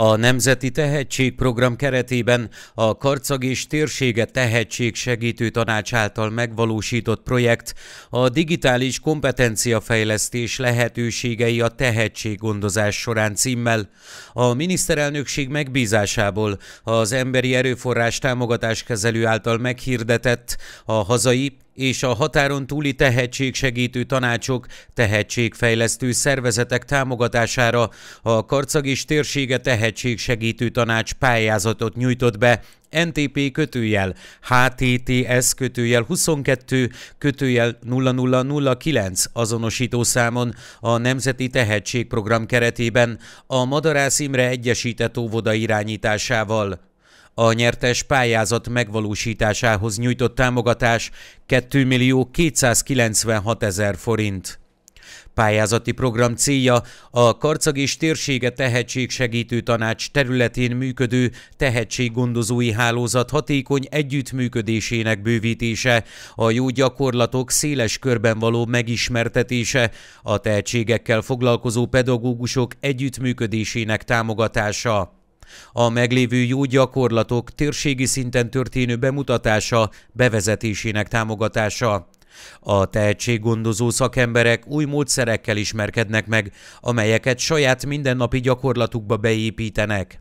A Nemzeti Tehetségprogram keretében a Karcag és térsége tehetségsegítő tanács által megvalósított projekt a digitális kompetenciafejlesztés lehetőségei a tehetséggondozás során címmel. A miniszterelnökség megbízásából az Emberi Erőforrás támogatás kezelő által meghirdetett a hazai és a határon túli tehetségsegítő tanácsok, tehetségfejlesztő szervezetek támogatására a Karcagis térsége tehetségsegítő tanács pályázatot nyújtott be NTP kötőjel, HTTS kötőjel 22 kötőjel 0009 azonosító számon a Nemzeti Tehetségprogram keretében a Madarász Imre Egyesített Óvoda irányításával. A nyertes pályázat megvalósításához nyújtott támogatás 2 millió 296 ezer forint. Pályázati program célja a és térsége tehetségsegítő tanács területén működő tehetséggondozói hálózat hatékony együttműködésének bővítése, a jó gyakorlatok széles körben való megismertetése, a tehetségekkel foglalkozó pedagógusok együttműködésének támogatása. A meglévő jó gyakorlatok térségi szinten történő bemutatása, bevezetésének támogatása. A tehetséggondozó szakemberek új módszerekkel ismerkednek meg, amelyeket saját mindennapi gyakorlatukba beépítenek.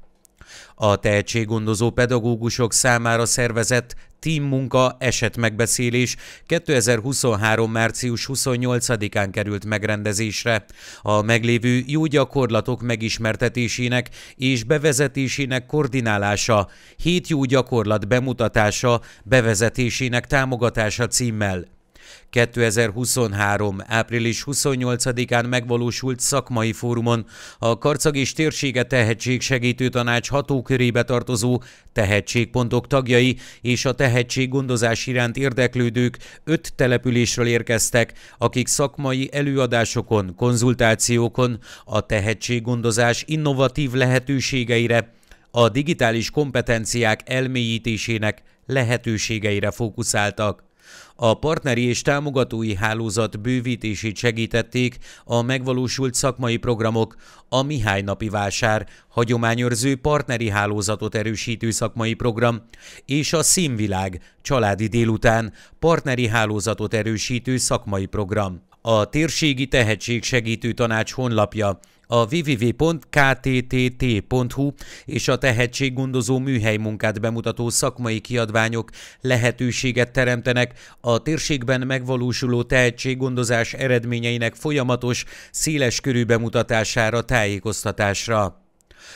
A tehetséggondozó pedagógusok számára szervezett team munka, eset megbeszélés 2023. március 28-án került megrendezésre. A meglévő jó gyakorlatok megismertetésének és bevezetésének koordinálása, hét jó gyakorlat bemutatása, bevezetésének támogatása címmel. 2023. április 28-án megvalósult szakmai fórumon a Karcag és térsége tehetségsegítő tanács hatókörébe tartozó tehetségpontok tagjai és a tehetséggondozás iránt érdeklődők öt településről érkeztek, akik szakmai előadásokon, konzultációkon a tehetséggondozás innovatív lehetőségeire, a digitális kompetenciák elmélyítésének lehetőségeire fókuszáltak. A partneri és támogatói hálózat bővítését segítették a megvalósult szakmai programok, a Mihály napi vásár, hagyományőrző partneri hálózatot erősítő szakmai program, és a Színvilág, családi délután, partneri hálózatot erősítő szakmai program. A Térségi tehetségsegítő Segítő Tanács honlapja a www.kttt.hu és a tehetséggondozó műhely munkát bemutató szakmai kiadványok lehetőséget teremtenek a térségben megvalósuló tehetséggondozás eredményeinek folyamatos, széles körű bemutatására, tájékoztatásra.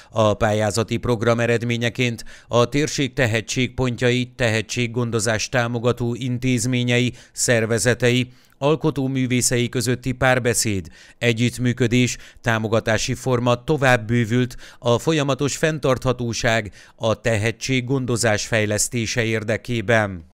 A pályázati program eredményeként a térség tehetségpontjai, tehetséggondozás támogató intézményei, szervezetei, alkotó művészei közötti párbeszéd, együttműködés, támogatási forma tovább bővült a folyamatos fenntarthatóság a tehetséggondozás fejlesztése érdekében.